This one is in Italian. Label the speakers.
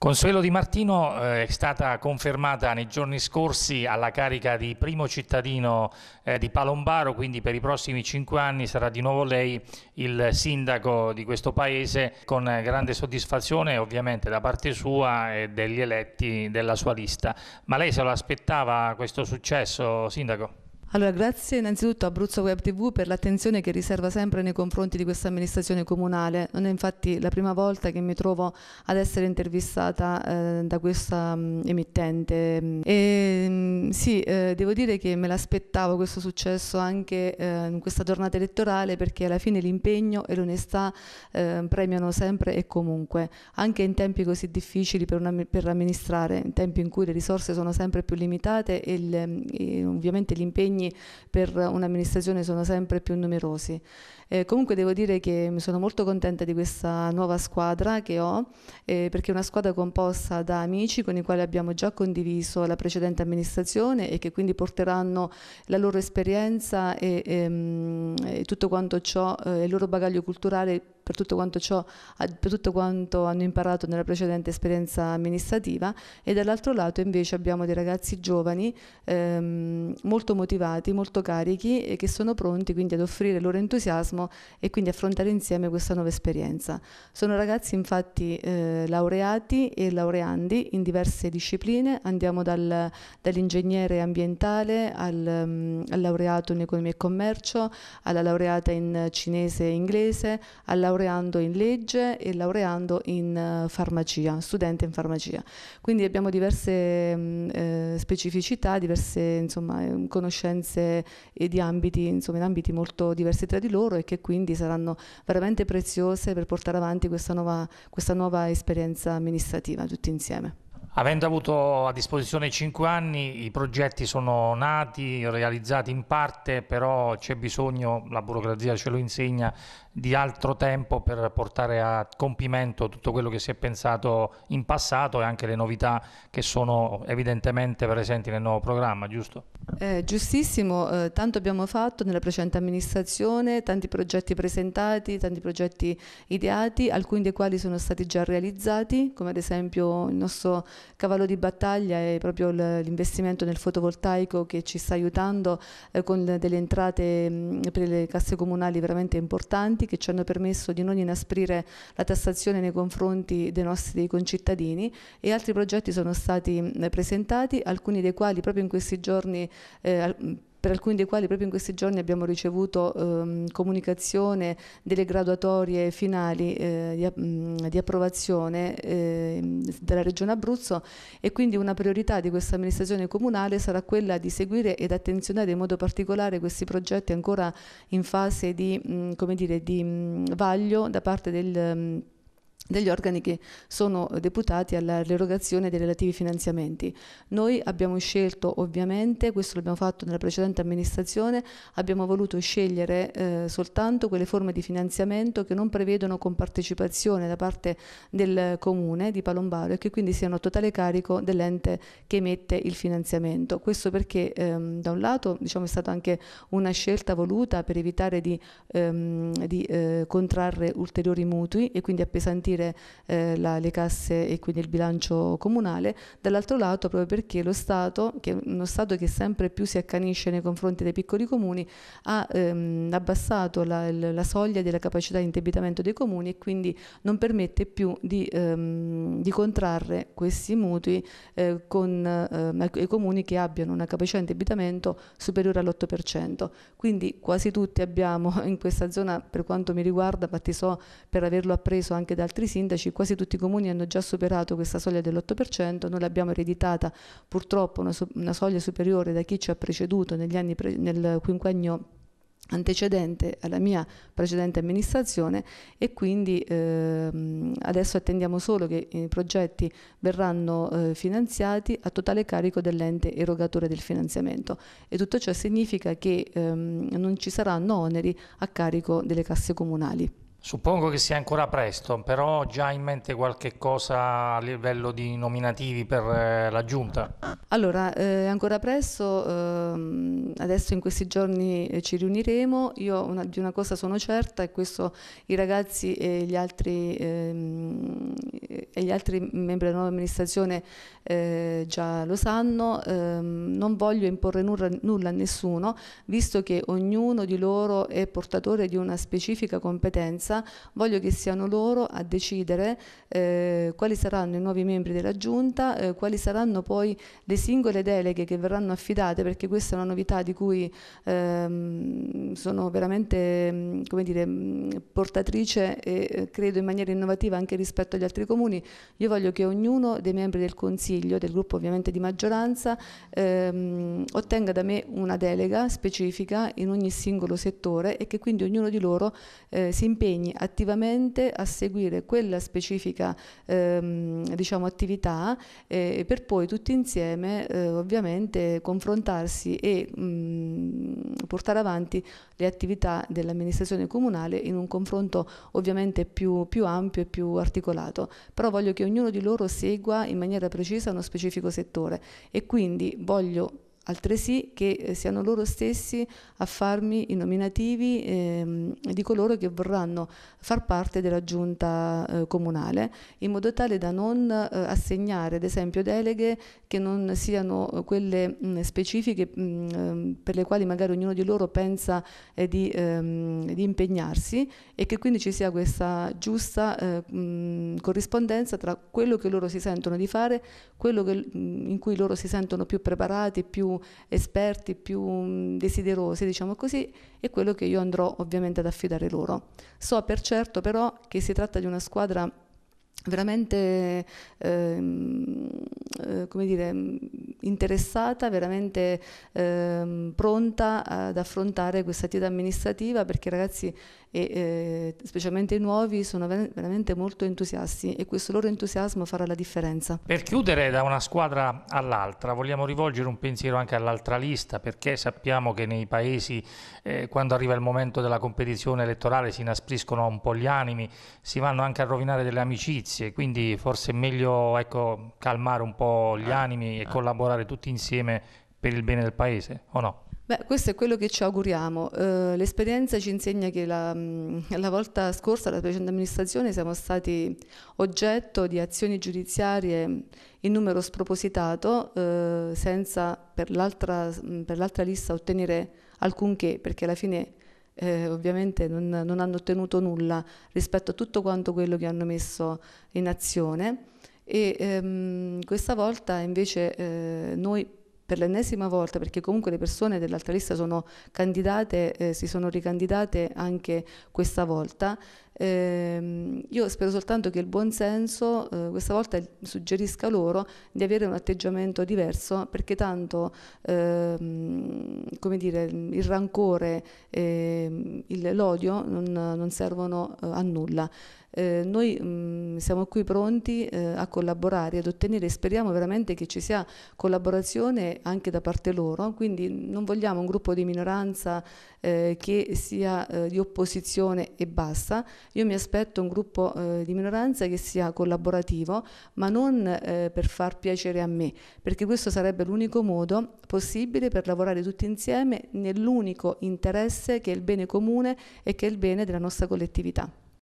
Speaker 1: Consuelo Di Martino eh, è stata confermata nei giorni scorsi alla carica di primo cittadino eh, di Palombaro, quindi per i prossimi cinque anni sarà di nuovo lei il sindaco di questo paese con grande soddisfazione ovviamente da parte sua e degli eletti della sua lista. Ma lei se lo aspettava questo successo, sindaco?
Speaker 2: Allora, grazie innanzitutto a Abruzzo Web TV per l'attenzione che riserva sempre nei confronti di questa amministrazione comunale. Non è infatti la prima volta che mi trovo ad essere intervistata eh, da questa mh, mm, emittente. E, mh, mm, sì, eh, devo dire che me l'aspettavo questo successo anche eh, in questa giornata elettorale perché alla fine l'impegno e l'onestà eh, premiano sempre e comunque, anche in tempi così difficili per, una, per amministrare, in tempi in cui le risorse sono sempre più limitate e, il, mm, e ovviamente l'impegno impegni per un'amministrazione sono sempre più numerosi. Eh, comunque devo dire che mi sono molto contenta di questa nuova squadra che ho, eh, perché è una squadra composta da amici con i quali abbiamo già condiviso la precedente amministrazione e che quindi porteranno la loro esperienza e, e, ehm, e tutto quanto ciò, eh, il loro bagaglio culturale per tutto quanto, ciò, per tutto quanto hanno imparato nella precedente esperienza amministrativa e dall'altro lato invece abbiamo dei ragazzi giovani ehm, molto motivati, molto carichi e che sono pronti quindi ad offrire il loro entusiasmo e quindi affrontare insieme questa nuova esperienza. Sono ragazzi infatti eh, laureati e laureandi in diverse discipline, andiamo dal, dall'ingegnere ambientale al, mm, al laureato in economia e commercio, alla laureata in cinese e inglese, al laureato laureando in legge e laureando in eh, farmacia, studente in farmacia. Quindi abbiamo diverse mm, eh, specificità, diverse insomma, eh, conoscenze di ambiti, insomma, in ambiti molto diversi tra di loro e che quindi saranno veramente preziose per portare avanti questa nuova, questa nuova esperienza amministrativa tutti insieme.
Speaker 1: Avendo avuto a disposizione cinque anni, i progetti sono nati, realizzati in parte, però c'è bisogno, la burocrazia ce lo insegna, di altro tempo per portare a compimento tutto quello che si è pensato in passato e anche le novità che sono evidentemente presenti nel nuovo programma, giusto?
Speaker 2: Eh, giustissimo, eh, tanto abbiamo fatto nella precedente amministrazione, tanti progetti presentati, tanti progetti ideati, alcuni dei quali sono stati già realizzati, come ad esempio il nostro cavallo di battaglia è proprio l'investimento nel fotovoltaico che ci sta aiutando eh, con delle entrate mh, per le casse comunali veramente importanti che ci hanno permesso di non inasprire la tassazione nei confronti dei nostri concittadini e altri progetti sono stati presentati, alcuni dei quali proprio in questi giorni eh, per alcuni dei quali proprio in questi giorni abbiamo ricevuto ehm, comunicazione delle graduatorie finali eh, di, mh, mm, di, approvazione eh, della Regione Abruzzo e quindi una priorità di questa amministrazione comunale sarà quella di seguire ed attenzionare in modo particolare questi progetti ancora in fase di, mh, mm, dire, di mh, mm, vaglio da parte del degli organi che sono eh, deputati all'erogazione dei relativi finanziamenti. Noi abbiamo scelto ovviamente, questo l'abbiamo fatto nella precedente amministrazione, abbiamo voluto scegliere eh, soltanto quelle forme di finanziamento che non prevedono compartecipazione da parte del comune di Palombaro e che quindi siano a totale carico dell'ente che emette il finanziamento. Questo perché ehm, da un lato diciamo, è stata anche una scelta voluta per evitare di, ehm, di eh, contrarre ulteriori mutui e quindi appesantire appesantire eh, la, le casse e quindi il bilancio comunale, dall'altro lato proprio perché lo Stato, che è uno Stato che sempre più si accanisce nei confronti dei piccoli comuni, ha ehm, abbassato la, la, soglia della capacità di indebitamento dei comuni e quindi non permette più di, ehm, di contrarre questi mutui eh, con ehm, i comuni che abbiano una capacità di indebitamento superiore all'8%. Quindi quasi tutti abbiamo in questa zona, per quanto mi riguarda, ma ti so per averlo appreso anche da altri altri sindaci, quasi tutti i comuni hanno già superato questa soglia dell'8%, noi l'abbiamo ereditata purtroppo una, una, soglia superiore da chi ci ha preceduto negli anni pre, nel quinquennio antecedente alla mia precedente amministrazione e quindi ehm, adesso attendiamo solo che i progetti verranno eh, finanziati a totale carico dell'ente erogatore del finanziamento e tutto ciò significa che ehm, non ci saranno oneri a carico delle casse comunali.
Speaker 1: Suppongo che sia ancora presto, però ho già in mente qualche cosa a livello di nominativi per eh, la giunta.
Speaker 2: Allora, eh, è ancora presto, ehm, adesso in questi giorni eh, ci riuniremo, io una, di una cosa sono certa e questo i ragazzi e gli altri, ehm, e gli altri membri della nuova amministrazione già lo sanno, ehm, non voglio imporre nulla a nessuno, visto che ognuno di loro è portatore di una specifica competenza massa, voglio che siano loro a decidere eh, quali saranno i nuovi membri della Giunta, eh, quali saranno poi le singole deleghe che verranno affidate, perché questa è una novità di cui ehm, sono veramente mm, come dire, mm, portatrice e eh, credo in maniera innovativa anche rispetto agli altri comuni. Io voglio che ognuno dei membri del Consiglio, del gruppo ovviamente di maggioranza, ehm, ottenga da me una delega specifica in ogni singolo settore e che quindi ognuno di loro eh, si impegni impegni attivamente a seguire quella specifica ehm, diciamo, attività eh, per poi tutti insieme eh, ovviamente confrontarsi e mh, mm, portare avanti le attività dell'amministrazione comunale in un confronto ovviamente più, più ampio e più articolato. Però voglio che ognuno di loro segua in maniera precisa uno specifico settore e quindi voglio altresì che eh, siano loro stessi a farmi i nominativi ehm, di coloro che vorranno far parte della giunta eh, comunale, in modo tale da non eh, assegnare ad esempio deleghe che non siano eh, quelle mh, mm, specifiche mh, mm, ehm, per le quali magari ognuno di loro pensa eh, di, ehm, di, impegnarsi e che quindi ci sia questa giusta mh, eh, mm, corrispondenza tra quello che loro si sentono di fare, quello che, in cui loro si sentono più preparati, più esperti, più mm, desiderosi, diciamo così, è quello che io andrò ovviamente ad affidare loro. So per certo però che si tratta di una squadra veramente ehm, eh, come dire, interessata, veramente ehm, pronta ad affrontare questa attività amministrativa perché i ragazzi, e, eh, specialmente i nuovi, sono ver veramente molto entusiasti e questo loro entusiasmo farà la differenza.
Speaker 1: Per chiudere da una squadra all'altra, vogliamo rivolgere un pensiero anche all'altra lista perché sappiamo che nei paesi eh, quando arriva il momento della competizione elettorale si inaspriscono un po' gli animi, si vanno anche a rovinare delle amicizie, quindi forse è meglio ecco, calmare un po' gli ah, animi e ah. collaborare lavorare tutti insieme per il bene del paese, o no?
Speaker 2: Beh, questo è quello che ci auguriamo. Uh, l'esperienza ci insegna che la, la volta scorsa, la precedente amministrazione, siamo stati oggetto di azioni giudiziarie in numero spropositato, uh, senza per l'altra, per l'altra, lista ottenere alcunché, perché alla fine eh, ovviamente non, non hanno ottenuto nulla rispetto a tutto quanto quello che hanno messo in azione. E ehm, questa volta invece eh, noi per l'ennesima volta, perché comunque le persone dell'altra lista sono candidate, eh, si sono ricandidate anche questa volta, eh, io spero soltanto che il buonsenso eh, questa volta suggerisca loro di avere un atteggiamento diverso perché tanto ehm, come dire, il rancore, e ehm, il, l'odio non, non servono eh, a nulla. Eh, noi mh, mm, siamo qui pronti eh, a collaborare, ad ottenere, speriamo veramente che ci sia collaborazione anche da parte loro, quindi non vogliamo un gruppo di minoranza eh, che sia eh, di opposizione e basta, io mi aspetto un gruppo eh, di minoranza che sia collaborativo, ma non eh, per far piacere a me, perché questo sarebbe l'unico modo possibile per lavorare tutti insieme nell'unico interesse che è il bene comune e che è il bene della nostra collettività.